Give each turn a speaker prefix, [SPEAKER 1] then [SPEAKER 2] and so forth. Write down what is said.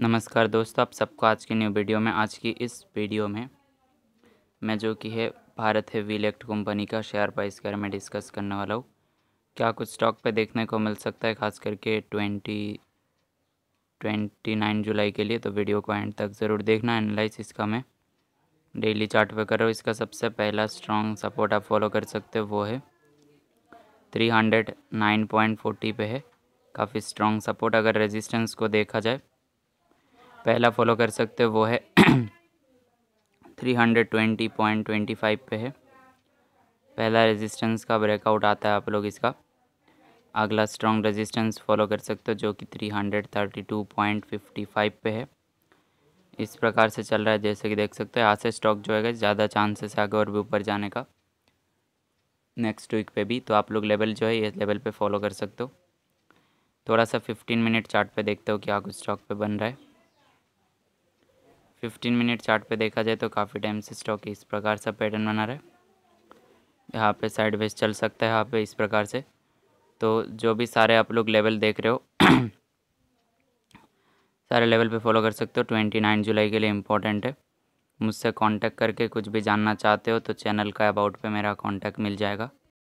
[SPEAKER 1] नमस्कार दोस्तों आप सबको आज की न्यू वीडियो में आज की इस वीडियो में मैं जो कि है भारत हेवी इलेक्ट कंपनी का शेयर प्राइस के बारे में डिस्कस करने वाला हूँ क्या कुछ स्टॉक पे देखने को मिल सकता है खास करके ट्वेंटी ट्वेंटी नाइन जुलाई के लिए तो वीडियो को एंड तक ज़रूर देखना एनालाइज इसका मैं डेली चार्ट पे कर रहा हूँ इसका सबसे पहला स्ट्रॉन्ग सपोर्ट आप फॉलो कर सकते हो वो है three hundred nine point forty पे है काफ़ी स्ट्रॉन्ग सपोर्ट अगर रेजिस्टेंस को देखा जाए पहला फॉलो कर सकते हो वो है three hundred twenty point twenty five पे है पहला रेजिस्टेंस का ब्रेकआउट आता है आप लोग इसका अगला स्ट्रॉन्ग रेजिस्टेंस फॉलो कर सकते हो जो कि three hundred thirty two point fifty five पे है इस प्रकार से चल रहा है जैसे कि देख सकते हो आज से स्टॉक जो है ज़्यादा चांसेस है आगे और भी ऊपर जाने का नेक्स्ट वीक पे भी तो आप लोग लेवल जो है ये लेवल पे फॉलो कर सकते हो थोड़ा सा फिफ्टीन मिनट चार्ट पे देखते हो क्या कुछ स्टॉक पे बन रहा है फिफ्टीन मिनट चार्ट पे देखा जाए तो काफ़ी टाइम से स्टॉक इस प्रकार सा पैटर्न बना रहा है यहाँ पे वेज चल सकता है यहाँ पे इस प्रकार से तो जो भी सारे आप लोग लेवल देख रहे हो सारे लेवल पे फॉलो कर सकते हो ट्वेंटी नाइन जुलाई के लिए इम्पोर्टेंट है मुझसे कांटेक्ट करके कुछ भी जानना चाहते हो तो चैनल का अबाउट पे मेरा कॉन्टैक्ट मिल जाएगा